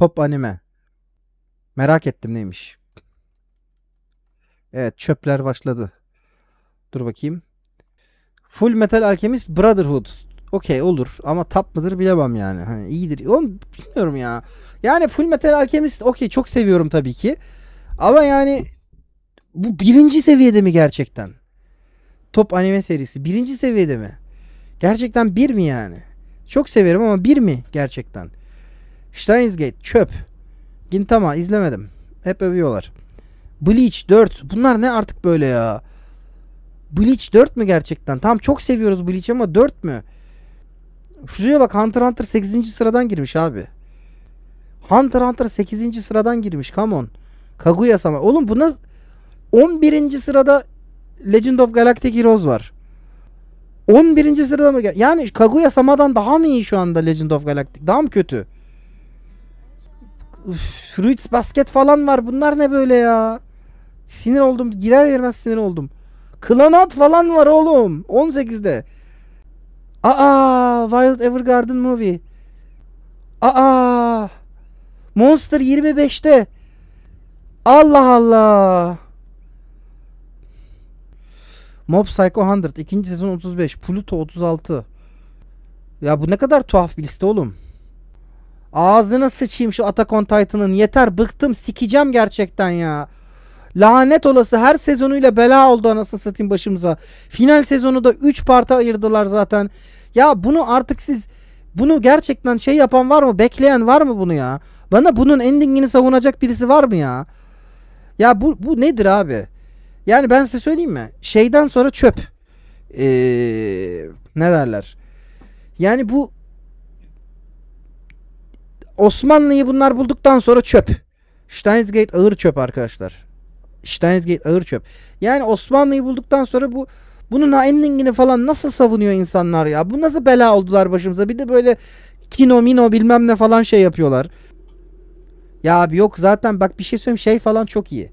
Top anime. Merak ettim neymiş. Evet çöpler başladı. Dur bakayım. Full Metal Alchemist Brotherhood. Okey olur ama tap mıdır bilemem yani. Hani iyidir. Oğlum bilmiyorum ya. Yani Full Metal Alchemist okey çok seviyorum tabii ki. Ama yani bu birinci seviyede mi gerçekten? Top anime serisi birinci seviyede mi? Gerçekten bir mi yani? Çok severim ama bir mi gerçekten? Steins Gate çöp. Gintama izlemedim. Hep övüyorlar. Bleach 4. Bunlar ne artık böyle ya? Bleach 4 mü gerçekten? Tam çok seviyoruz Bleach ama 4 mü? Şuraya bak Hunter Hunter 8. sıradan girmiş abi. Hunter Hunter 8. sıradan girmiş. Come on. Kaguya sama. Oğlum bu nasıl 11. sırada Legend of Galactic Heroes var. 11. sırada mı? Yani Kaguya Sama'dan daha mı iyi şu anda Legend of Galactic? Daha mı kötü? Uf, fruits basket falan var. Bunlar ne böyle ya? Sinir oldum. Girer girmez sinir oldum. Klanat falan var oğlum. 18'de. Aa, Wild Evergarden Movie. Aa. Monster 25'te. Allah Allah. Mob Psycho 100 ikinci sezon 35, Pluto 36. Ya bu ne kadar tuhaf bir liste oğlum. Ağzına sıçayım şu Atakon Titan'ın. Yeter bıktım sikeceğim gerçekten ya. Lanet olası her sezonuyla bela oldu anasını satayım başımıza. Final sezonu da 3 parta ayırdılar zaten. Ya bunu artık siz bunu gerçekten şey yapan var mı? Bekleyen var mı bunu ya? Bana bunun endingini savunacak birisi var mı ya? Ya bu, bu nedir abi? Yani ben size söyleyeyim mi? Şeyden sonra çöp. Ee, ne derler? Yani bu Osmanlı'yı bunlar bulduktan sonra çöp. Steinsgate ağır çöp arkadaşlar. Steinsgate ağır çöp. Yani Osmanlı'yı bulduktan sonra bu bunun endingini falan nasıl savunuyor insanlar ya? Bu nasıl bela oldular başımıza? Bir de böyle kino mino bilmem ne falan şey yapıyorlar. Ya abi yok zaten bak bir şey söyleyeyim şey falan çok iyi.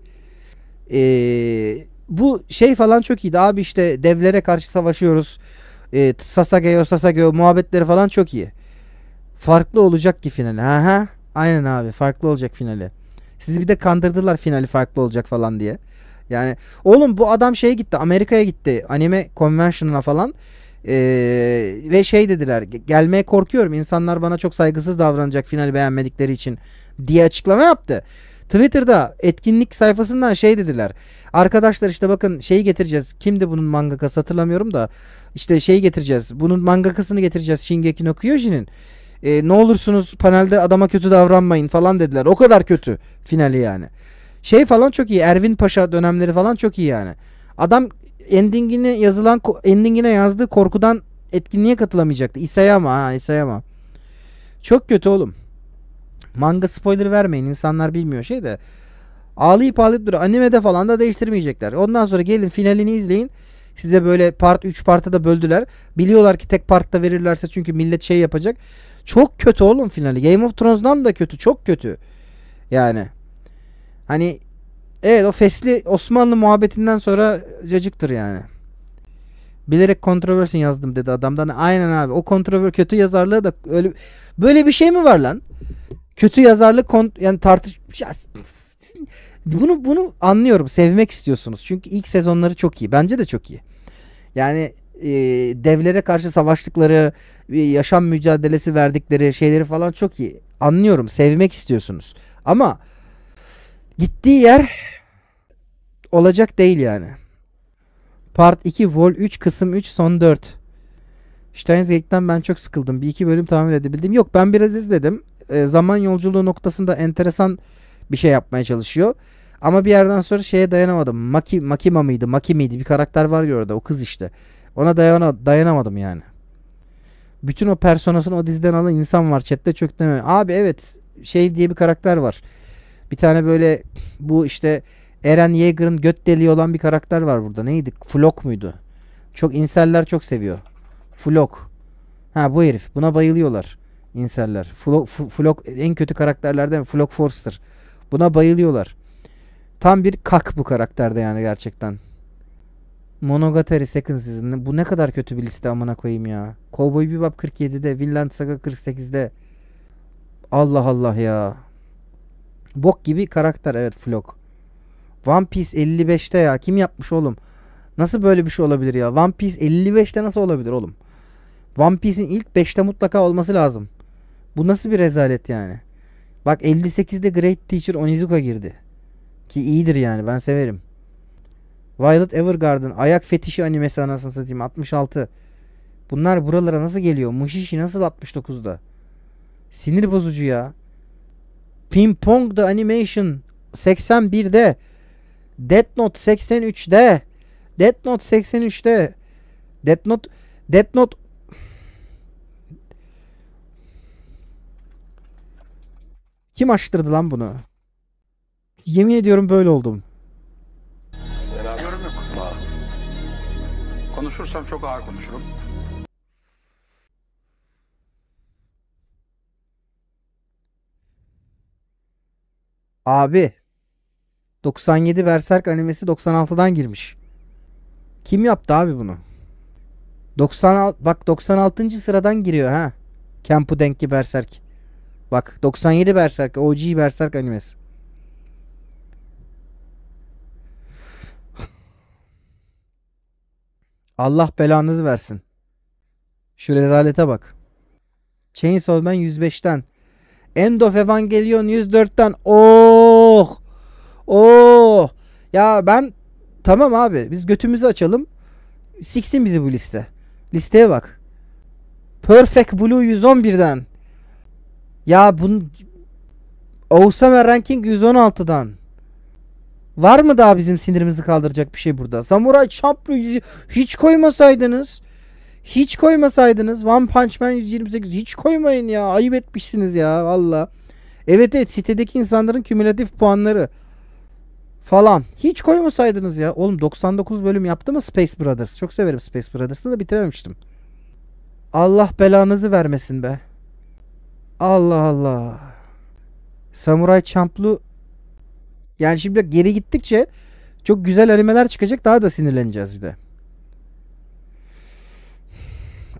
Ee, bu şey falan çok iyiydi abi işte devlere karşı savaşıyoruz. Ee, Sasageo Sasageo muhabbetleri falan çok iyi. Farklı olacak ki finali. Ha ha. Aynen abi farklı olacak finali. Sizi bir de kandırdılar finali farklı olacak falan diye. Yani oğlum bu adam şeye gitti Amerika'ya gitti anime convention'ına falan. Ee, ve şey dediler gelmeye korkuyorum insanlar bana çok saygısız davranacak finali beğenmedikleri için diye açıklama yaptı. Twitter'da etkinlik sayfasından şey dediler. Arkadaşlar işte bakın şeyi getireceğiz. Kimdi bunun mangakası hatırlamıyorum da. işte şeyi getireceğiz. Bunun mangakasını getireceğiz Shingeki no Kyojin'in e, ne olursunuz panelde adama kötü davranmayın falan dediler. O kadar kötü finali yani. Şey falan çok iyi. Ervin Paşa dönemleri falan çok iyi yani. Adam endingine yazılan endingine yazdığı korkudan etkinliğe katılamayacaktı. İsayama ha İsayama. Çok kötü oğlum. Manga spoiler vermeyin. insanlar bilmiyor şey de. Ağlayıp ağlayıp duruyor. Animede falan da değiştirmeyecekler. Ondan sonra gelin finalini izleyin. Size böyle part 3 parta da böldüler. Biliyorlar ki tek partta verirlerse çünkü millet şey yapacak. Çok kötü oğlum finali. Game of Thrones'dan da kötü. Çok kötü. Yani. Hani evet o fesli Osmanlı muhabbetinden sonra cacıktır yani. Bilerek controversy yazdım dedi adamdan. Aynen abi. O kontrover kötü yazarlığı da öyle böyle bir şey mi var lan? Kötü yazarlık kont yani tartış bunu bunu anlıyorum. Sevmek istiyorsunuz. Çünkü ilk sezonları çok iyi. Bence de çok iyi. Yani e, devlere karşı savaştıkları, yaşam mücadelesi verdikleri şeyleri falan çok iyi. Anlıyorum. Sevmek istiyorsunuz. Ama gittiği yer olacak değil yani. Part 2 Vol 3 kısım 3 son 4. Steins Gate'den ben çok sıkıldım. Bir iki bölüm tahmin edebildim. Yok ben biraz izledim. E, zaman yolculuğu noktasında enteresan bir şey yapmaya çalışıyor. Ama bir yerden sonra şeye dayanamadım. Maki, Makima mıydı? Maki miydi? Bir karakter var ya orada. O kız işte. Ona dayana, dayanamadım yani bütün o personasını o diziden alan insan var. Chat'te çökteme. Abi evet şey diye bir karakter var. Bir tane böyle bu işte Eren Yeager'ın göt deliği olan bir karakter var burada. Neydi? Flok muydu? Çok inseller çok seviyor. Flok. Ha bu herif. Buna bayılıyorlar. İnseller. Flok, Flok en kötü karakterlerden Flok Forster. Buna bayılıyorlar. Tam bir kak bu karakterde yani gerçekten. Monogatari Second Season. Bu ne kadar kötü bir liste amına koyayım ya. Cowboy Bebop 47'de, Vinland Saga 48'de. Allah Allah ya. Bok gibi karakter evet Flock One Piece 55'te ya. Kim yapmış oğlum? Nasıl böyle bir şey olabilir ya? One Piece 55'te nasıl olabilir oğlum? One Piece'in ilk 5'te mutlaka olması lazım. Bu nasıl bir rezalet yani? Bak 58'de Great Teacher Onizuka girdi. Ki iyidir yani ben severim. Violet Evergarden, ayak fetişi animesi anasını satayım 66. Bunlar buralara nasıl geliyor? Mushishi nasıl 69'da? Sinir bozucu ya. Ping Pong The Animation 81'de. Death Note 83'de. Death Note 83'te. Death Note Death Note Kim açtırdı lan bunu? Yemin ediyorum böyle oldum. Konuşursam çok ağır konuşurum. Abi 97 Berserk animesi 96'dan girmiş. Kim yaptı abi bunu? 96 bak 96. sıradan giriyor ha. Kempu Denki Berserk. Bak 97 Berserk OG Berserk animesi. Allah belanızı versin. Şu rezalete bak. Chainsaw Man 105'ten. End of Evangelion 104'ten. Oh! Oh! Ya ben tamam abi biz götümüzü açalım. Siksin bizi bu liste. Listeye bak. Perfect Blue 111'den. Ya bunu Awesome Ranking 116'dan. Var mı daha bizim sinirimizi kaldıracak bir şey burada? Samuray Champloo hiç koymasaydınız. Hiç koymasaydınız. One Punch Man 128 hiç koymayın ya. Ayıp etmişsiniz ya valla. Evet evet sitedeki insanların kümülatif puanları falan. Hiç koymasaydınız ya. Oğlum 99 bölüm yaptı mı Space Brothers? Çok severim Space Brothers'ı da bitirememiştim. Allah belanızı vermesin be. Allah Allah. Samuray Champloo yani şimdi geri gittikçe çok güzel animeler çıkacak daha da sinirleneceğiz bir de.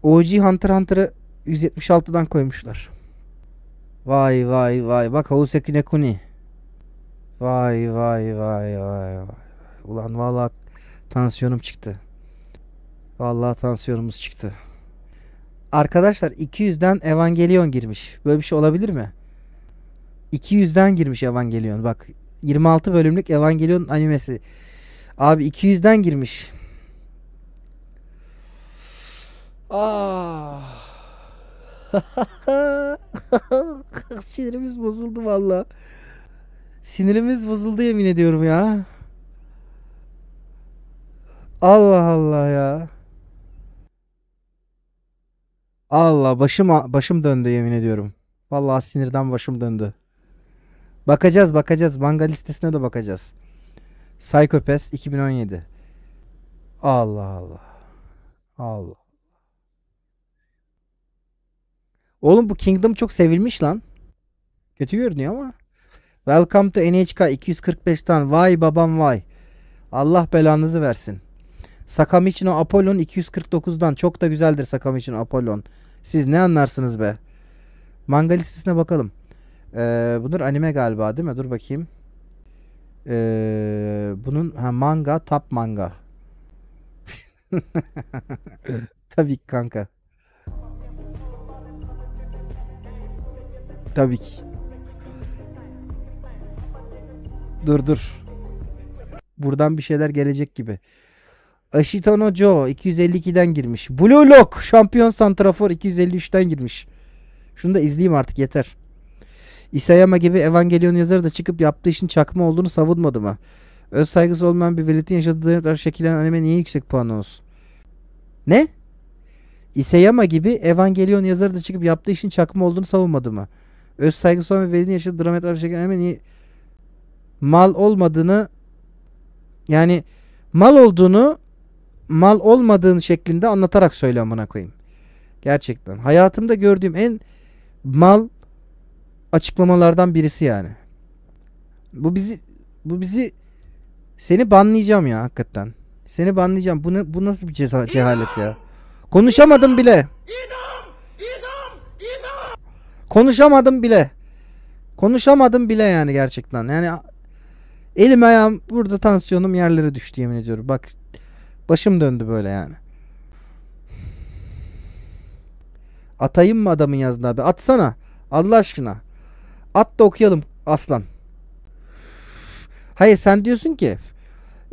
OG Hunter Hunter'ı 176'dan koymuşlar. Vay vay vay bak Houseki Nekuni. Vay vay vay vay vay. Ulan valla tansiyonum çıktı. Vallahi tansiyonumuz çıktı. Arkadaşlar 200'den Evangelion girmiş. Böyle bir şey olabilir mi? 200'den girmiş Evangelion. Bak 26 bölümlük Evangelion animesi. Abi 200'den girmiş. Ah. Sinirimiz bozuldu valla. Sinirimiz bozuldu yemin ediyorum ya. Allah Allah ya. Allah başım başım döndü yemin ediyorum. Vallahi sinirden başım döndü. Bakacağız bakacağız. Manga listesine de bakacağız. Psycho Pass 2017. Allah Allah. Allah. Oğlum bu Kingdom çok sevilmiş lan. Kötü görünüyor ama. Welcome to NHK 245'tan. Vay babam vay. Allah belanızı versin. Sakamichino Apollon 249'dan. Çok da güzeldir Sakamichino Apollon. Siz ne anlarsınız be? Manga listesine bakalım. Ee, bunlar anime galiba değil mi? Dur bakayım. Ee, bunun ha, manga, tap manga. Tabii kanka. Tabii ki. Dur dur. Buradan bir şeyler gelecek gibi. Ashitano Joe 252'den girmiş. Blue Lock şampiyon santrafor 253'ten girmiş. Şunu da izleyeyim artık yeter. İsayama gibi Evangelion yazarı da çıkıp yaptığı işin çakma olduğunu savunmadı mı? Öz saygısı olmayan bir velitin yaşadığı kadar şekillen anime niye yüksek puan olsun? Ne? İsayama gibi Evangelion yazarı da çıkıp yaptığı işin çakma olduğunu savunmadı mı? Öz saygısı olmayan bir velitin yaşadığı dramatik bir şekillen anime niye mal olmadığını yani mal olduğunu mal olmadığın şeklinde anlatarak söyle amına koyayım. Gerçekten. Hayatımda gördüğüm en mal açıklamalardan birisi yani. Bu bizi bu bizi seni banlayacağım ya hakikaten. Seni banlayacağım. Bu ne bu nasıl bir ceza, cehalet ya? Konuşamadım bile. Konuşamadım bile. Konuşamadım bile yani gerçekten. Yani elim ayağım burada tansiyonum yerlere düştü yemin ediyorum. Bak başım döndü böyle yani. Atayım mı adamın yazına abi? Atsana. Allah aşkına. At da okuyalım aslan. Hayır sen diyorsun ki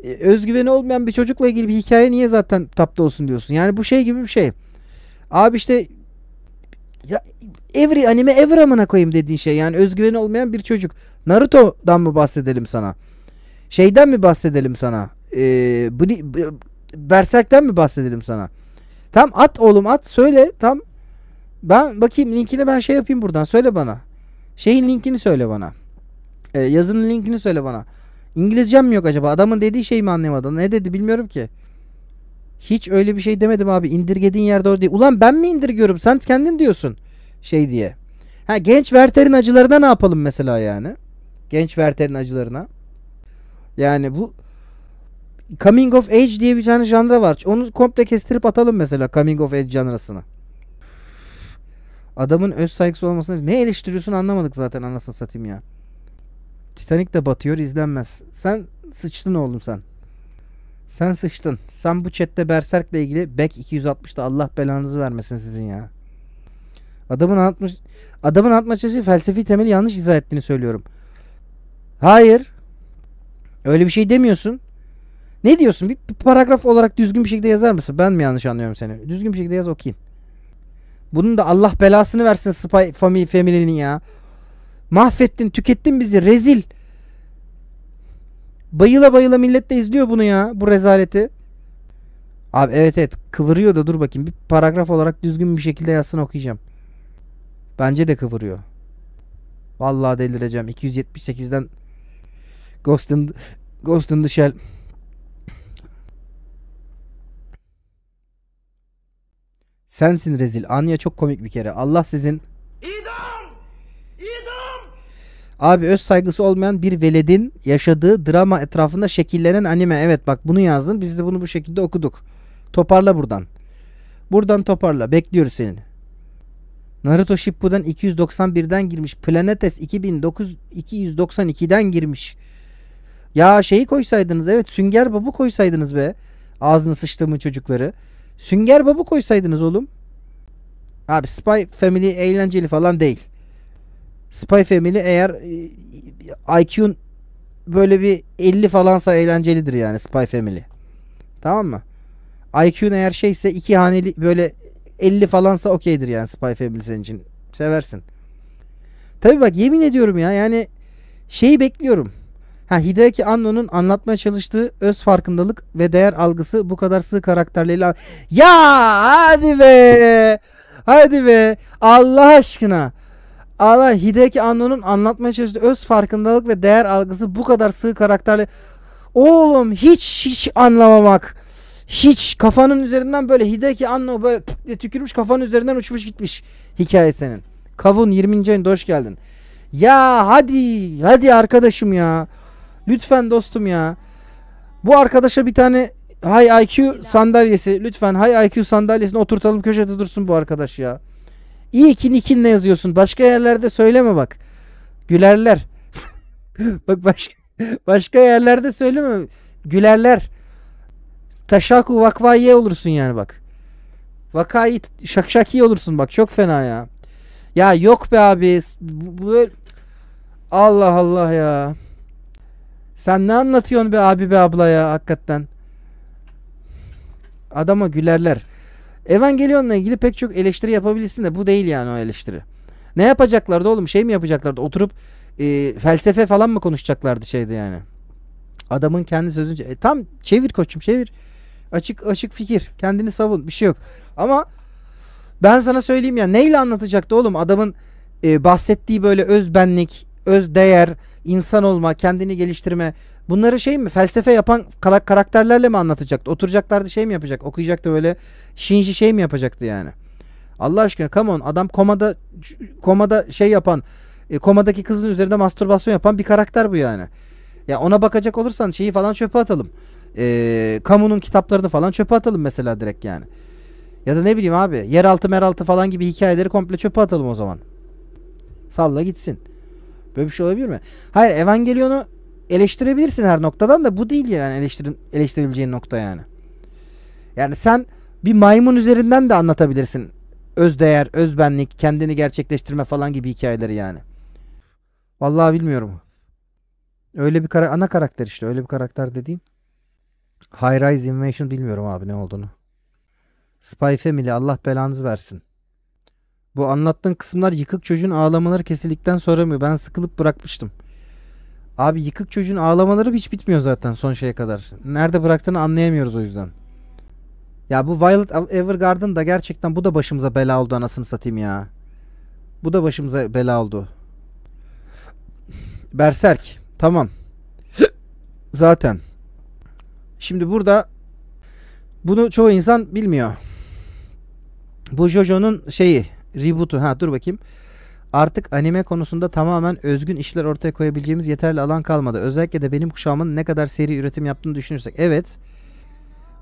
e, özgüveni olmayan bir çocukla ilgili bir hikaye niye zaten tapta olsun diyorsun. Yani bu şey gibi bir şey. Abi işte ya evri anime evri amına koyayım dediğin şey. Yani özgüveni olmayan bir çocuk. Naruto'dan mı bahsedelim sana? Şeyden mi bahsedelim sana? Ee, Berserk'ten mi bahsedelim sana? Tam at oğlum at söyle tam. Ben bakayım linkini ben şey yapayım buradan söyle bana. Şeyin linkini söyle bana. E, yazının linkini söyle bana. İngilizcem mi yok acaba? Adamın dediği şey mi anlayamadım? Ne dedi bilmiyorum ki. Hiç öyle bir şey demedim abi. İndirgediğin yerde orada. değil. Ulan ben mi indirgiyorum? Sen kendin diyorsun. Şey diye. Ha genç verterin acılarına ne yapalım mesela yani? Genç verterin acılarına. Yani bu Coming of Age diye bir tane janra var. Onu komple kestirip atalım mesela Coming of Age janrasını. Adamın öz saygısı olmasını ne eleştiriyorsun anlamadık zaten anasını satayım ya. Titanic de batıyor izlenmez. Sen sıçtın oğlum sen. Sen sıçtın. Sen bu chatte Berserk'le ilgili Beck 260'da Allah belanızı vermesin sizin ya. Adamın anlatmış adamın anlatması felsefi temeli yanlış izah ettiğini söylüyorum. Hayır. Öyle bir şey demiyorsun. Ne diyorsun? Bir paragraf olarak düzgün bir şekilde yazar mısın? Ben mi yanlış anlıyorum seni? Düzgün bir şekilde yaz okuyayım. Bunun da Allah belasını versin Spy Family Family'nin ya. Mahvettin, tükettin bizi rezil. Bayıla bayıla millet de izliyor bunu ya. Bu rezaleti. Abi evet evet kıvırıyor da dur bakayım. Bir paragraf olarak düzgün bir şekilde yazsın okuyacağım. Bence de kıvırıyor. Vallahi delireceğim. 278'den Ghost in, Ghost in the Shell Sensin rezil. Anya çok komik bir kere. Allah sizin. İdam! İdam! Abi öz saygısı olmayan bir veledin yaşadığı drama etrafında şekillenen anime. Evet bak bunu yazdın. Biz de bunu bu şekilde okuduk. Toparla buradan. Buradan toparla. Bekliyoruz seni. Naruto Shippuden 291'den girmiş. Planetes 2009 292'den girmiş. Ya şeyi koysaydınız evet Sünger Bob'u koysaydınız be. Ağzını sıçtığımın çocukları. Sünger Bob'u koysaydınız oğlum. Abi Spy Family eğlenceli falan değil. Spy Family eğer e, IQ'un böyle bir 50 falansa eğlencelidir yani Spy Family. Tamam mı? IQ'un eğer şeyse iki haneli böyle 50 falansa okeydir yani Spy Family senin için. Seversin. Tabi bak yemin ediyorum ya yani şeyi bekliyorum. Ha, Hideki Anno'nun anlatmaya çalıştığı öz farkındalık ve değer algısı bu kadar sığ karakterleriyle... Ya hadi be! Hadi be! Allah aşkına! Allah Hideki Anno'nun anlatmaya çalıştığı öz farkındalık ve değer algısı bu kadar sığ karakterle... Oğlum hiç hiç anlamamak. Hiç kafanın üzerinden böyle Hideki Anno böyle diye tükürmüş kafanın üzerinden uçmuş gitmiş hikaye senin. Kavun 20. ayında hoş geldin. Ya hadi hadi arkadaşım ya. Lütfen dostum ya. Bu arkadaşa bir tane High IQ sandalyesi lütfen High IQ sandalyesini oturtalım köşede dursun bu arkadaş ya. İyi ki ne yazıyorsun. Başka yerlerde söyleme bak. Gülerler. bak başka başka yerlerde söyleme. Gülerler. Taşaku vakvaiye olursun yani bak. Vakayı şakşaki olursun bak çok fena ya. Ya yok be abi. Böyle... Allah Allah ya. Sen ne anlatıyorsun be abi be abla ya hakikaten. Adama gülerler. Evangelion'la ilgili pek çok eleştiri yapabilirsin de bu değil yani o eleştiri. Ne yapacaklardı oğlum şey mi yapacaklardı oturup e, felsefe falan mı konuşacaklardı şeyde yani. Adamın kendi sözünce e, tam çevir koçum çevir. Açık açık fikir. Kendini savun. Bir şey yok. Ama ben sana söyleyeyim ya neyle anlatacaktı oğlum adamın e, bahsettiği böyle özbenlik öz değer, insan olma, kendini geliştirme. Bunları şey mi felsefe yapan karakterlerle mi anlatacaktı? Oturacaklardı şey mi yapacak? Okuyacaktı böyle Shinji şey mi yapacaktı yani? Allah aşkına come on adam komada komada şey yapan e, komadaki kızın üzerinde mastürbasyon yapan bir karakter bu yani. Ya ona bakacak olursan şeyi falan çöpe atalım. E, kamunun kitaplarını falan çöpe atalım mesela direkt yani. Ya da ne bileyim abi yeraltı meraltı falan gibi hikayeleri komple çöpe atalım o zaman. Salla gitsin. Böyle bir şey olabilir mi? Hayır Evangelion'u eleştirebilirsin her noktadan da bu değil yani eleştirin, eleştirebileceğin nokta yani. Yani sen bir maymun üzerinden de anlatabilirsin. Öz değer, öz benlik, kendini gerçekleştirme falan gibi hikayeleri yani. Vallahi bilmiyorum. Öyle bir kara ana karakter işte. Öyle bir karakter dediğim. High Rise Invasion bilmiyorum abi ne olduğunu. Spy Family Allah belanızı versin. Bu anlattığın kısımlar yıkık çocuğun ağlamaları kesildikten sonra mı? Ben sıkılıp bırakmıştım. Abi yıkık çocuğun ağlamaları hiç bitmiyor zaten son şeye kadar. Nerede bıraktığını anlayamıyoruz o yüzden. Ya bu Violet Evergarden da gerçekten bu da başımıza bela oldu anasını satayım ya. Bu da başımıza bela oldu. Berserk. Tamam. Zaten. Şimdi burada bunu çoğu insan bilmiyor. Bu Jojo'nun şeyi reboot'u ha dur bakayım. Artık anime konusunda tamamen özgün işler ortaya koyabileceğimiz yeterli alan kalmadı. Özellikle de benim kuşağımın ne kadar seri üretim yaptığını düşünürsek. Evet.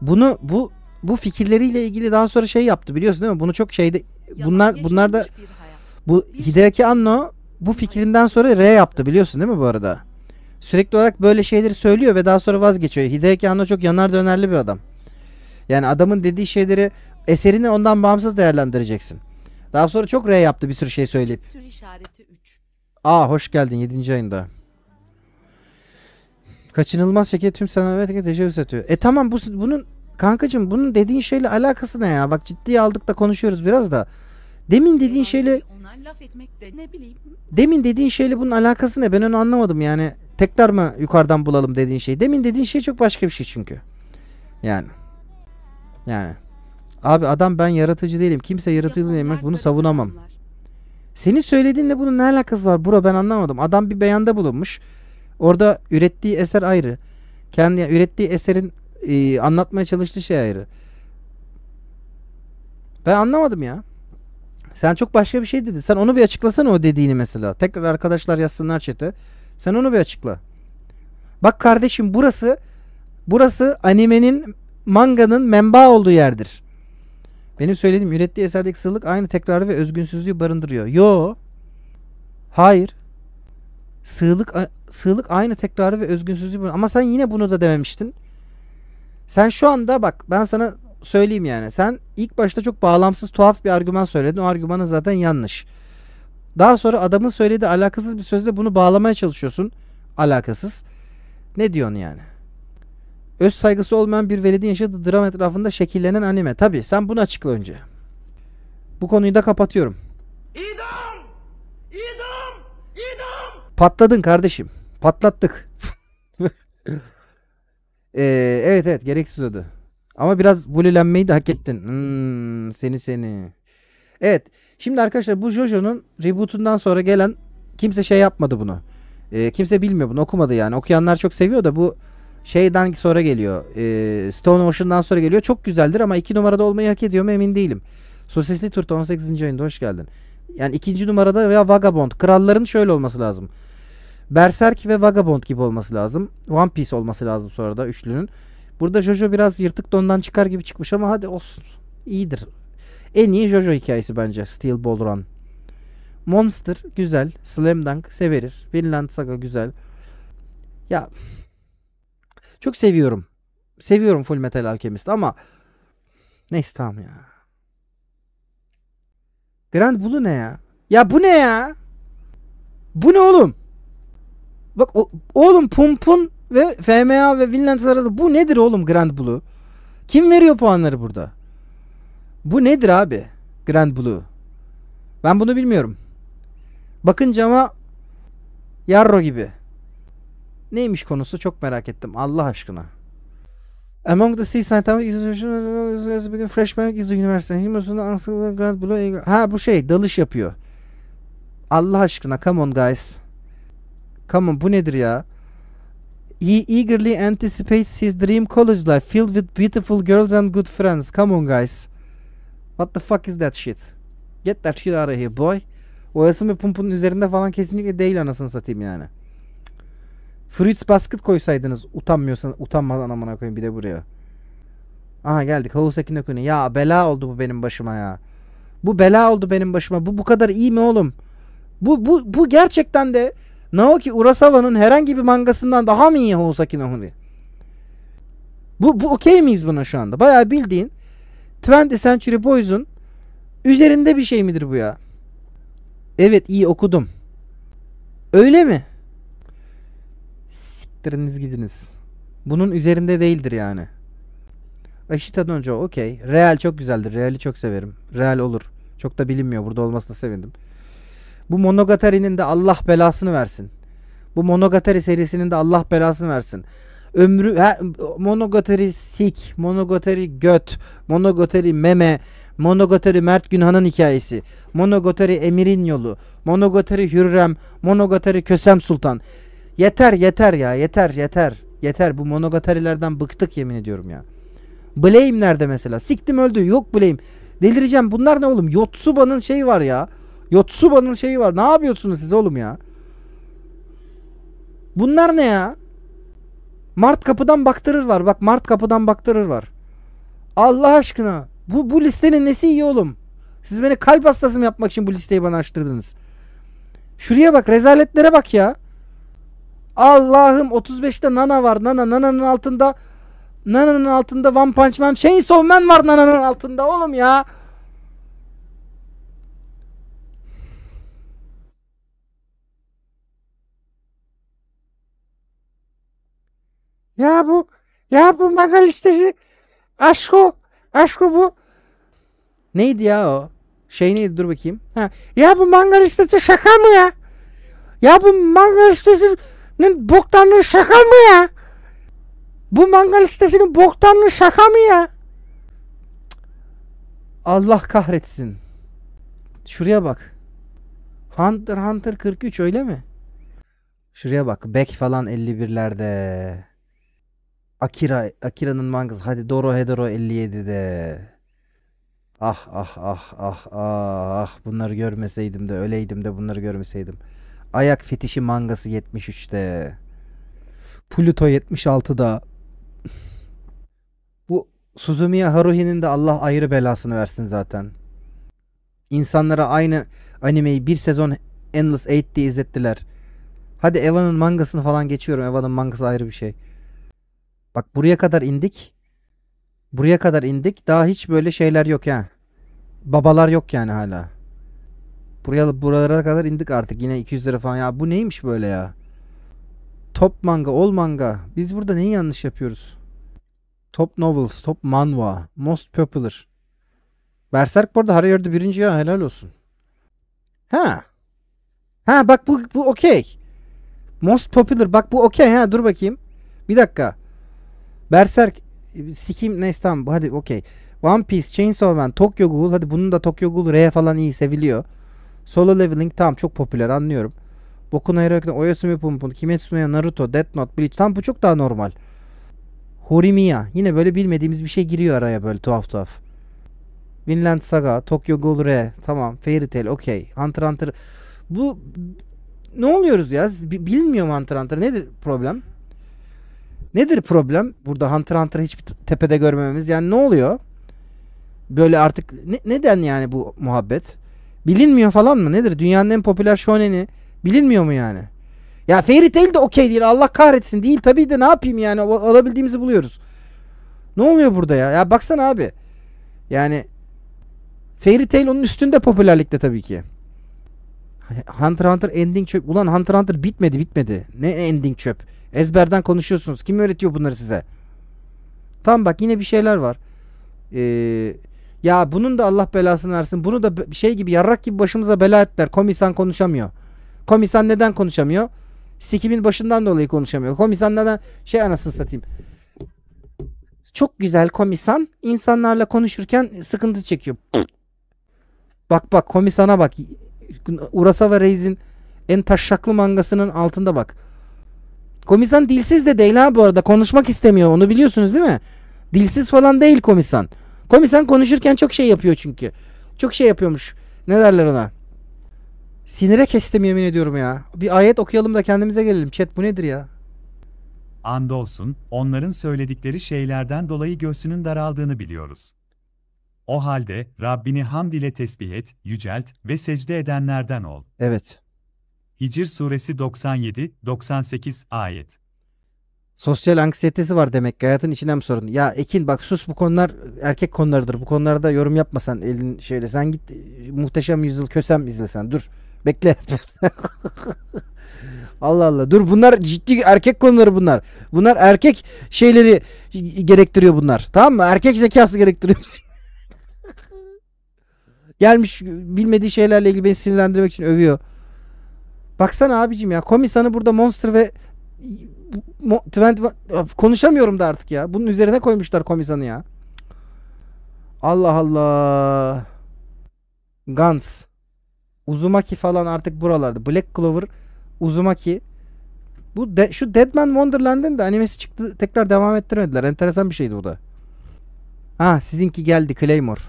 Bunu bu bu fikirleriyle ilgili daha sonra şey yaptı biliyorsun değil mi? Bunu çok şeyde bunlar şey bunlar da bu şey Hideaki Anno bu fikrinden sonra R yaptı biliyorsun değil mi bu arada? Sürekli olarak böyle şeyleri söylüyor ve daha sonra vazgeçiyor. Hideaki Anno çok yanar dönerli bir adam. Yani adamın dediği şeyleri eserini ondan bağımsız değerlendireceksin. Daha sonra çok R yaptı bir sürü şey söyleyip. Tür işareti 3. Aa hoş geldin 7. ayında. Kaçınılmaz şekilde tüm sanayi tecavüz satıyor. E tamam bu, bunun kankacım bunun dediğin şeyle alakası ne ya? Bak ciddiye aldık da konuşuyoruz biraz da. Demin dediğin şeyle laf etmek de ne bileyim. Demin dediğin şeyle bunun alakası ne? Ben onu anlamadım yani. Tekrar mı yukarıdan bulalım dediğin şey? Demin dediğin şey çok başka bir şey çünkü. Yani. Yani. Abi adam ben yaratıcı değilim. Kimse yaratıcı demek bunu savunamam. Senin söylediğinle bunun ne alakası var? Bura ben anlamadım. Adam bir beyanda bulunmuş. Orada ürettiği eser ayrı. Kendi yani ürettiği eserin e, anlatmaya çalıştığı şey ayrı. Ben anlamadım ya. Sen çok başka bir şey dedin. Sen onu bir açıklasana o dediğini mesela. Tekrar arkadaşlar yazsınlar çete. Sen onu bir açıkla. Bak kardeşim burası burası animenin manganın menba olduğu yerdir. Benim söylediğim ürettiği eserdeki sığlık aynı tekrarı ve özgünsüzlüğü barındırıyor. Yo. Hayır. Sığlık sığlık aynı tekrarı ve özgünsüzlüğü barındırıyor. Ama sen yine bunu da dememiştin. Sen şu anda bak ben sana söyleyeyim yani. Sen ilk başta çok bağlamsız tuhaf bir argüman söyledin. O argümanın zaten yanlış. Daha sonra adamın söylediği alakasız bir sözle bunu bağlamaya çalışıyorsun. Alakasız. Ne diyorsun yani? Öz saygısı olmayan bir velidin yaşadığı dram etrafında şekillenen anime. Tabi sen bunu açıkla önce. Bu konuyu da kapatıyorum. İdam! İdam! İdam! Patladın kardeşim. Patlattık. ee, evet evet gereksiz oldu. Ama biraz bulilenmeyi de hak ettin. Hmm, seni seni. Evet. Şimdi arkadaşlar bu Jojo'nun rebootundan sonra gelen kimse şey yapmadı bunu. Ee, kimse bilmiyor bunu okumadı yani. Okuyanlar çok seviyor da bu şeyden sonra geliyor. E, Stone Ocean'dan sonra geliyor. Çok güzeldir ama iki numarada olmayı hak ediyor mu emin değilim. Sosisli Turta 18. ayında hoş geldin. Yani ikinci numarada veya Vagabond. Kralların şöyle olması lazım. Berserk ve Vagabond gibi olması lazım. One Piece olması lazım sonra da üçlünün. Burada Jojo biraz yırtık dondan çıkar gibi çıkmış ama hadi olsun. İyidir. En iyi Jojo hikayesi bence Steel Ball Run. Monster güzel. Slam Dunk severiz. Vinland Saga güzel. Ya çok seviyorum. Seviyorum Full Metal Alchemist ama neyse tamam ya. Grand Blue ne ya? Ya bu ne ya? Bu ne oğlum? Bak o, oğlum Pumpun ve FMA ve Vinland arası bu nedir oğlum Grand Blue? Kim veriyor puanları burada? Bu nedir abi? Grand Blue. Ben bunu bilmiyorum. Bakın cama Yarro gibi. Neymiş konusu çok merak ettim Allah aşkına. Among the Sea Saitama is freshman is the university. He grand blue. Ha bu şey dalış yapıyor. Allah aşkına come on guys. Come on bu nedir ya? He eagerly anticipates his dream college life filled with beautiful girls and good friends. Come on guys. What the fuck is that shit? Get that shit out of here boy. O Yasumi Pump'un üzerinde falan kesinlikle değil anasını satayım yani. Fruits basket koysaydınız utanmıyorsan utanmadan amına koyayım bir de buraya. Aha geldik. Havuz ekine koyun. Ya bela oldu bu benim başıma ya. Bu bela oldu benim başıma. Bu bu kadar iyi mi oğlum? Bu bu bu gerçekten de Naoki Urasawa'nın herhangi bir mangasından daha mı iyi Housaki no Hori? Bu, bu okey miyiz buna şu anda? Bayağı bildiğin 20 Century Boys'un üzerinde bir şey midir bu ya? Evet iyi okudum. Öyle mi? siktiriniz gidiniz. Bunun üzerinde değildir yani. Aşita Donjo okey. Real çok güzeldir. Real'i çok severim. Real olur. Çok da bilinmiyor. Burada olmasına sevindim. Bu Monogatari'nin de Allah belasını versin. Bu Monogatari serisinin de Allah belasını versin. Ömrü her, Monogatari sik, Monogatari göt, Monogatari meme, Monogatari Mert Günhan'ın hikayesi, Monogatari Emir'in yolu, Monogatari Hürrem, Monogatari Kösem Sultan. Yeter yeter ya yeter yeter. Yeter bu monogatarilerden bıktık yemin ediyorum ya. Blame nerede mesela? Siktim öldü yok Blame. Delireceğim bunlar ne oğlum? Yotsuba'nın şeyi var ya. Yotsuba'nın şeyi var. Ne yapıyorsunuz siz oğlum ya? Bunlar ne ya? Mart kapıdan baktırır var. Bak Mart kapıdan baktırır var. Allah aşkına. Bu, bu listenin nesi iyi oğlum? Siz beni kalp hastası mı yapmak için bu listeyi bana açtırdınız? Şuraya bak rezaletlere bak ya. Allah'ım 35'te Nana var. Nana Nana'nın altında Nana'nın altında One Punch Man Shane Sovman var Nana'nın altında oğlum ya. Ya bu ya bu manga listesi aşko aşko bu neydi ya o? Şey neydi dur bakayım. Ha. Ya bu manga listesi şaka mı ya? Ya bu manga listesi Lan boktanlı şaka mı ya? Bu mangal sitesinin boktanlı şaka mı ya? Allah kahretsin. Şuraya bak. Hunter Hunter 43 öyle mi? Şuraya bak. Beck falan 51'lerde. Akira Akira'nın mangası. Hadi Doro Hedoro 57'de. Ah ah ah ah ah. Bunları görmeseydim de öleydim de bunları görmeseydim. Ayak Fetişi mangası 73'te. Pluto 76'da. Bu Suzumiya Haruhi'nin de Allah ayrı belasını versin zaten. İnsanlara aynı animeyi bir sezon Endless Eight diye izlettiler. Hadi Eva'nın mangasını falan geçiyorum. Eva'nın mangası ayrı bir şey. Bak buraya kadar indik. Buraya kadar indik. Daha hiç böyle şeyler yok ya. Babalar yok yani hala. Buraya buralara kadar indik artık. Yine 200 lira falan. Ya bu neymiş böyle ya? Top manga, ol manga. Biz burada neyi yanlış yapıyoruz? Top novels, top manwa, most popular. Berserk bu arada Harrior'da birinci ya helal olsun. Ha. Ha bak bu bu okey. Most popular bak bu okey ha dur bakayım. Bir dakika. Berserk sikim neyse tamam hadi okey. One Piece, Chainsaw Man, Tokyo Ghoul hadi bunun da Tokyo Ghoul R falan iyi seviliyor. Solo leveling tam çok popüler anlıyorum. Boku no Hero Academy, Oyasumi Punpun, Kimetsu no Naruto, Death Note, Bleach tam bu çok daha normal. Horimiya yine böyle bilmediğimiz bir şey giriyor araya böyle tuhaf tuhaf. Vinland Saga, Tokyo Ghoul Re, tamam Fairy Tail okey. Hunter Hunter bu ne oluyoruz ya? Bilmiyorum Hunter Hunter nedir problem? Nedir problem? Burada Hunter Hunter hiçbir tepede görmememiz. Yani ne oluyor? Böyle artık ne, neden yani bu muhabbet? Bilinmiyor falan mı? Nedir? Dünyanın en popüler shonen'i bilinmiyor mu yani? Ya Fairy Tail de okey değil. Allah kahretsin değil. Tabii de ne yapayım yani? Alabildiğimizi buluyoruz. Ne oluyor burada ya? Ya baksana abi. Yani Fairy Tail onun üstünde popülerlikte tabii ki. Hunter Hunter ending çöp. Ulan Hunter Hunter bitmedi bitmedi. Ne ending çöp? Ezberden konuşuyorsunuz. Kim öğretiyor bunları size? Tam bak yine bir şeyler var. Eee ya bunun da Allah belasını versin. Bunu da şey gibi yarrak gibi başımıza bela ettiler. Komisan konuşamıyor. Komisan neden konuşamıyor? Sikimin başından dolayı konuşamıyor. Komisan neden şey anasını satayım. Çok güzel komisan insanlarla konuşurken sıkıntı çekiyor. Bak bak komisana bak. Urasava Reis'in en taşşaklı mangasının altında bak. Komisan dilsiz de değil ha bu arada. Konuşmak istemiyor. Onu biliyorsunuz değil mi? Dilsiz falan değil komisan. Komisen konuşurken çok şey yapıyor çünkü. Çok şey yapıyormuş. Ne derler ona? Sinire kestim yemin ediyorum ya. Bir ayet okuyalım da kendimize gelelim. Chat bu nedir ya? Andolsun, onların söyledikleri şeylerden dolayı göğsünün daraldığını biliyoruz. O halde Rabbini hamd ile tesbih et, yücelt ve secde edenlerden ol. Evet. Hicr suresi 97, 98 ayet. Sosyal anksiyetesi var demek ki hayatın içinden sorun. Ya Ekin bak sus bu konular erkek konularıdır. Bu konularda yorum yapmasan elin şöyle. Sen git muhteşem yüzyıl kösem izlesen. Dur bekle. Allah Allah. Dur bunlar ciddi erkek konuları bunlar. Bunlar erkek şeyleri gerektiriyor bunlar. Tamam mı? Erkek zekası gerektiriyor. Gelmiş bilmediği şeylerle ilgili beni sinirlendirmek için övüyor. Baksana abicim ya. Komisanı burada Monster ve konuşamıyorum da artık ya. Bunun üzerine koymuşlar komisanı ya. Allah Allah. Guns. Uzumaki falan artık buralarda. Black Clover, Uzumaki. Bu de, şu Deadman Wonderland'ın da animesi çıktı. Tekrar devam ettirmediler. Enteresan bir şeydi bu da. Ha sizinki geldi Claymore.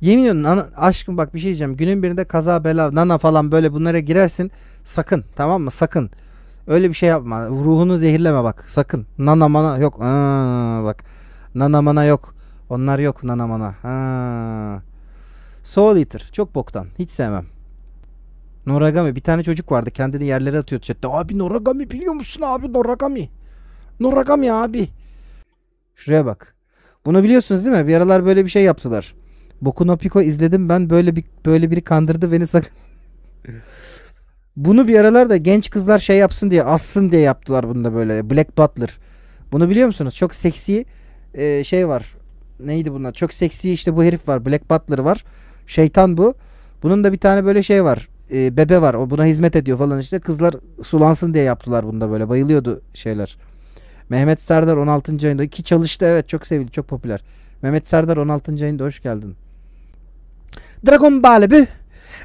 Yemin ediyorum ana, aşkım bak bir şey diyeceğim. Günün birinde kaza bela nana falan böyle bunlara girersin. Sakın tamam mı? Sakın. Öyle bir şey yapma. Ruhunu zehirleme bak. Sakın. Nana mana yok. Aa, bak. Nana mana yok. Onlar yok nana mana. Ha. Soul Eater. Çok boktan. Hiç sevmem. Noragami. Bir tane çocuk vardı. Kendini yerlere atıyor chatte. Abi Noragami biliyor musun abi Noragami? Noragami abi. Şuraya bak. Bunu biliyorsunuz değil mi? Bir aralar böyle bir şey yaptılar. Boku no Pico izledim ben. Böyle bir böyle biri kandırdı beni sakın. Bunu bir aralar da genç kızlar şey yapsın diye assın diye yaptılar bunu da böyle. Black Butler. Bunu biliyor musunuz? Çok seksi e, şey var. Neydi bunlar? Çok seksi işte bu herif var. Black Butler var. Şeytan bu. Bunun da bir tane böyle şey var. E, bebe var. O buna hizmet ediyor falan işte. Kızlar sulansın diye yaptılar bunu da böyle. Bayılıyordu şeyler. Mehmet Serdar 16. ayında iki çalıştı evet çok sevildi çok popüler. Mehmet Serdar 16. ayında hoş geldin. Dragon Ballı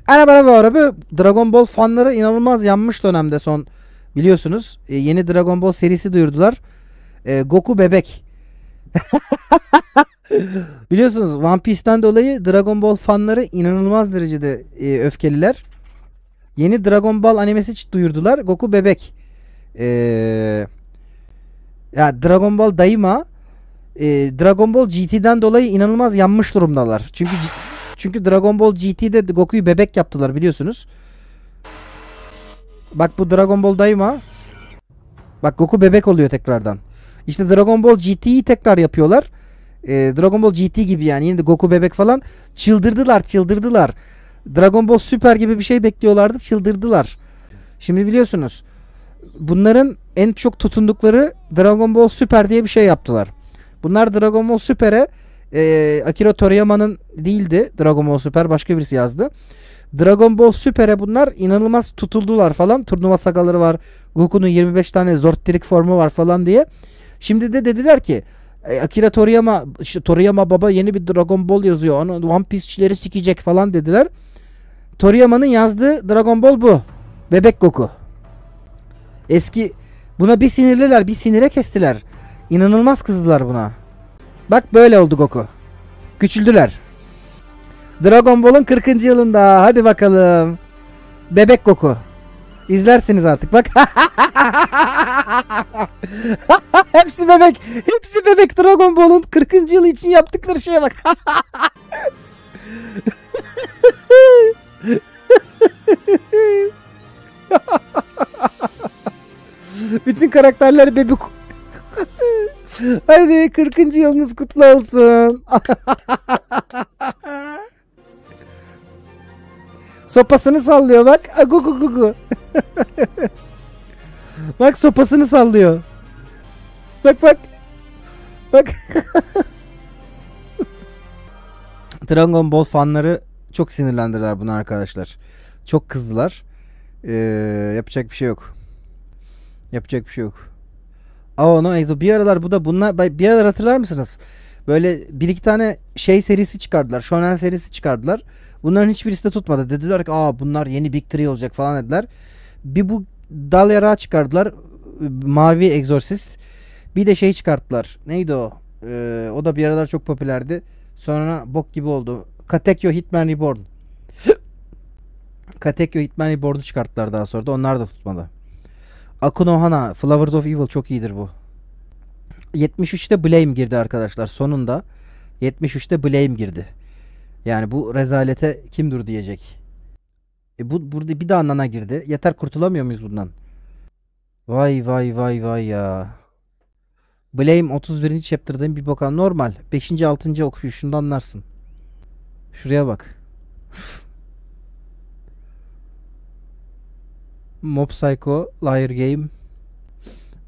Araba ve araba Dragon Ball fanları inanılmaz yanmış dönemde son biliyorsunuz. E, yeni Dragon Ball serisi duyurdular. E, Goku bebek. biliyorsunuz One Piece'ten dolayı Dragon Ball fanları inanılmaz derecede e, öfkeliler. Yeni Dragon Ball animesi duyurdular. Goku bebek. E, ya Dragon Ball daima e, Dragon Ball GT'den dolayı inanılmaz yanmış durumdalar. Çünkü çünkü Dragon Ball GT'de Goku'yu bebek yaptılar biliyorsunuz. Bak bu Dragon Ball daima. Bak Goku bebek oluyor tekrardan. İşte Dragon Ball GT'yi tekrar yapıyorlar. Ee, Dragon Ball GT gibi yani yine de Goku bebek falan. Çıldırdılar çıldırdılar. Dragon Ball Super gibi bir şey bekliyorlardı çıldırdılar. Şimdi biliyorsunuz bunların en çok tutundukları Dragon Ball Super diye bir şey yaptılar. Bunlar Dragon Ball Super'e e, Akira Toriyama'nın değildi Dragon Ball Super başka birisi yazdı. Dragon Ball Super'e bunlar inanılmaz tutuldular falan. Turnuva sagaları var. Goku'nun 25 tane zorttirik formu var falan diye. Şimdi de dediler ki Akira Toriyama işte Toriyama baba yeni bir Dragon Ball yazıyor. Onu One Piece'çileri sikecek falan dediler. Toriyama'nın yazdığı Dragon Ball bu. Bebek Goku. Eski buna bir sinirliler, bir sinire kestiler. İnanılmaz kızdılar buna. Bak böyle oldu Goku. Küçüldüler. Dragon Ball'un 40. yılında. Hadi bakalım. Bebek Goku. İzlersiniz artık bak. Hepsi bebek. Hepsi bebek Dragon Ball'un 40. yılı için yaptıkları şeye bak. Bütün karakterler bebek. Hadi 40. yılınız kutlu olsun. Sopasını sallıyor bak. Agugu gugu. bak sopasını sallıyor. Bak bak. Bak. Dragon Ball fanları çok sinirlendiler bunu arkadaşlar. Çok kızdılar. Ee, yapacak bir şey yok. Yapacak bir şey yok. Oh no Exo. Bir aralar bu da bunlar bir aralar hatırlar mısınız? Böyle bir iki tane şey serisi çıkardılar. Shonen serisi çıkardılar. Bunların hiçbirisi de tutmadı. Dediler ki aa bunlar yeni Big Three olacak falan dediler. Bir bu dal yara çıkardılar. Iı, Mavi Exorcist. Bir de şey çıkarttılar. Neydi o? Ee, o da bir aralar çok popülerdi. Sonra bok gibi oldu. Katekyo Hitman Reborn. Katekyo Hitman Reborn'u çıkarttılar daha sonra da. Onlar da tutmadı. Akunohana Flowers of Evil çok iyidir bu. 73'te Blame girdi arkadaşlar sonunda. 73'te Blame girdi. Yani bu rezalete kim dur diyecek. E bu burada bir daha Nana girdi. Yeter kurtulamıyor muyuz bundan? Vay vay vay vay ya. Blame 31. chapter'dan bir bakalım normal. 5. 6. okuyuşunda anlarsın. Şuraya bak. Mob Psycho, Liar Game.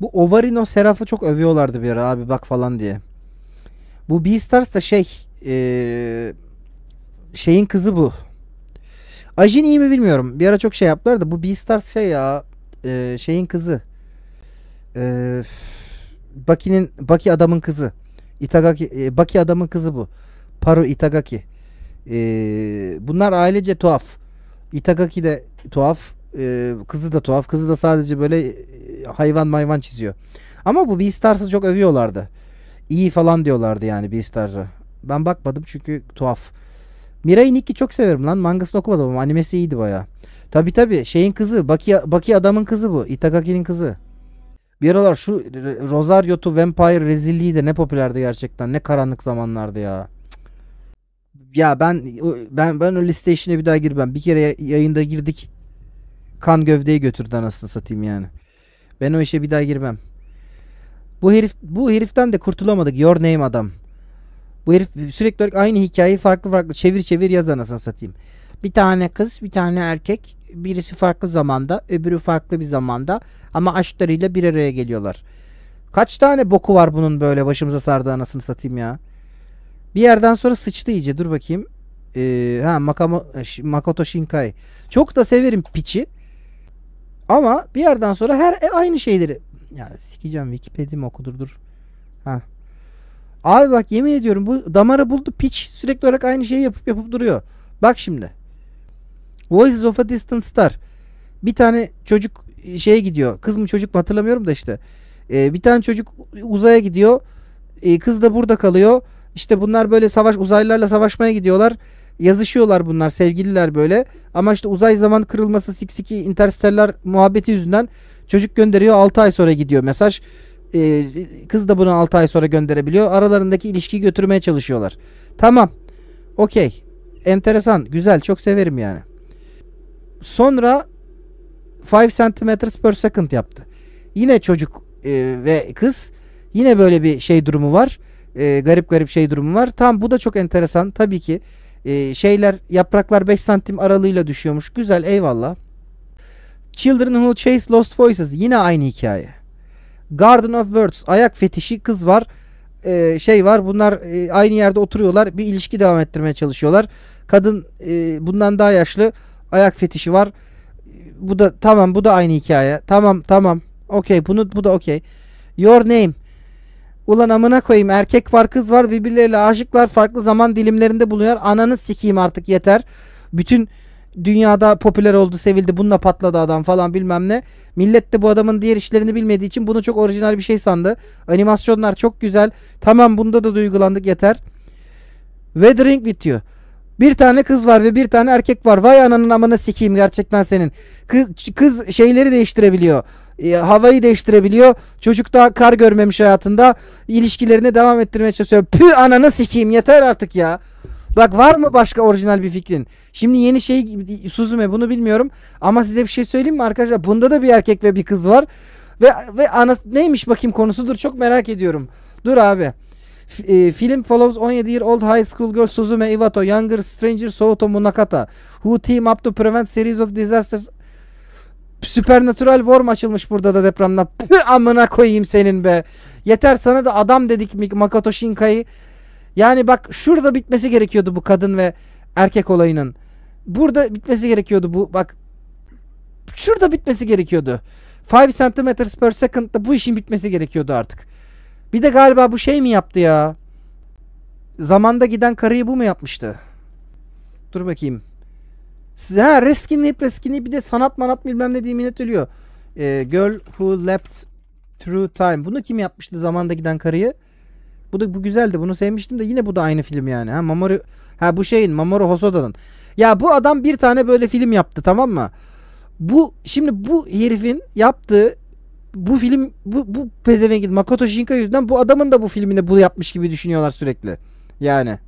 Bu Ovarino Seraf'ı çok övüyorlardı bir ara abi bak falan diye. Bu Beastars da şey ee, şeyin kızı bu. Ajin iyi mi bilmiyorum. Bir ara çok şey yaptılar da bu Beastars şey ya e, şeyin kızı. E, Baki'nin Baki adamın kızı. Itagaki e, Baki adamın kızı bu. Paru Itagaki. E, bunlar ailece tuhaf. Itagaki de tuhaf. Ee, kızı da tuhaf. Kızı da sadece böyle e, hayvan mayvan çiziyor. Ama bu Beastars'ı çok övüyorlardı. İyi falan diyorlardı yani Beastars'a. Ben bakmadım çünkü tuhaf. Mirai Nikki çok severim lan. Mangasını okumadım ama animesi iyiydi baya. Tabi tabi şeyin kızı. Baki, Baki adamın kızı bu. Itagaki'nin kızı. Bir aralar şu Rosario to Vampire rezilliği de ne popülerdi gerçekten. Ne karanlık zamanlardı ya. Ya ben ben ben o liste işine bir daha girmem. Bir kere yayında girdik kan gövdeyi götürdü anasını satayım yani. Ben o işe bir daha girmem. Bu herif bu heriften de kurtulamadık. Your name adam. Bu herif sürekli olarak aynı hikayeyi farklı farklı çevir çevir yaz anasını satayım. Bir tane kız, bir tane erkek. Birisi farklı zamanda, öbürü farklı bir zamanda. Ama aşklarıyla bir araya geliyorlar. Kaç tane boku var bunun böyle başımıza sardığı anasını satayım ya. Bir yerden sonra sıçtı iyice. Dur bakayım. Ee, ha Makamo, Makoto Shinkai. Çok da severim piçi. Ama bir yerden sonra her e, aynı şeyleri. Ya sikeceğim Wikipedia mi okudur dur. Ha. Abi bak yemin ediyorum bu damarı buldu piç sürekli olarak aynı şeyi yapıp yapıp duruyor. Bak şimdi. Voices of a Distant Star. Bir tane çocuk e, şeye gidiyor. Kız mı çocuk mu hatırlamıyorum da işte. Ee, bir tane çocuk uzaya gidiyor. Ee, kız da burada kalıyor. İşte bunlar böyle savaş uzaylılarla savaşmaya gidiyorlar yazışıyorlar bunlar sevgililer böyle. Ama işte uzay zaman kırılması siksiki interstellar muhabbeti yüzünden çocuk gönderiyor 6 ay sonra gidiyor mesaj. Ee, kız da bunu 6 ay sonra gönderebiliyor. Aralarındaki ilişkiyi götürmeye çalışıyorlar. Tamam. Okey. Enteresan. Güzel. Çok severim yani. Sonra 5 centimeters per second yaptı. Yine çocuk e, ve kız yine böyle bir şey durumu var. E, garip garip şey durumu var. Tam bu da çok enteresan. Tabii ki e, şeyler yapraklar 5 santim aralığıyla düşüyormuş. Güzel eyvallah. Children Who Chase Lost Voices yine aynı hikaye. Garden of Words ayak fetişi kız var. E, şey var bunlar e, aynı yerde oturuyorlar bir ilişki devam ettirmeye çalışıyorlar. Kadın e, bundan daha yaşlı ayak fetişi var. Bu da tamam bu da aynı hikaye. Tamam tamam okey bunu bu da okey. Your Name Ulan amına koyayım erkek var kız var birbirleriyle aşıklar farklı zaman dilimlerinde bulunuyor. Ananı sikeyim artık yeter. Bütün dünyada popüler oldu sevildi bununla patladı adam falan bilmem ne. Millet de bu adamın diğer işlerini bilmediği için bunu çok orijinal bir şey sandı. Animasyonlar çok güzel. Tamam bunda da duygulandık yeter. Weathering with you. Bir tane kız var ve bir tane erkek var. Vay ananın amına sikeyim gerçekten senin. Kız, kız şeyleri değiştirebiliyor. E, havayı değiştirebiliyor. Çocuk daha kar görmemiş hayatında. ilişkilerini devam ettirmeye çalışıyor. Pü ananı sikeyim yeter artık ya. Bak var mı başka orijinal bir fikrin? Şimdi yeni şey Suzume bunu bilmiyorum. Ama size bir şey söyleyeyim mi arkadaşlar? Bunda da bir erkek ve bir kız var. Ve, ve ana neymiş bakayım konusudur çok merak ediyorum. Dur abi. E, film follows 17 year old high school girl Suzume Iwato, younger stranger Souto Munakata, who team up to prevent series of disasters Supernatural Worm açılmış burada da depremden. Püh amına koyayım senin be. Yeter sana da adam dedik Makoto Shinkai'yi. Yani bak şurada bitmesi gerekiyordu bu kadın ve erkek olayının. Burada bitmesi gerekiyordu bu bak. Şurada bitmesi gerekiyordu. 5 cm per second'da bu işin bitmesi gerekiyordu artık. Bir de galiba bu şey mi yaptı ya? Zamanda giden karıyı bu mu yapmıştı? Dur bakayım. Size ha Reskin'i hep Reskin'i bir de sanat manat bilmem ne diye minnet ölüyor. Ee, Girl Who Leapt Through Time. Bunu kim yapmıştı zamanda giden karıyı? Bu da bu güzeldi. Bunu sevmiştim de yine bu da aynı film yani. Ha Mamoru ha bu şeyin Mamoru Hosoda'nın. Ya bu adam bir tane böyle film yaptı tamam mı? Bu şimdi bu herifin yaptığı bu film bu bu pezevengin Makoto Shinkai yüzünden bu adamın da bu filmini bu yapmış gibi düşünüyorlar sürekli. Yani.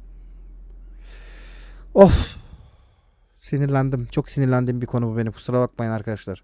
Of sinirlendim. Çok sinirlendiğim bir konu bu benim. Kusura bakmayın arkadaşlar.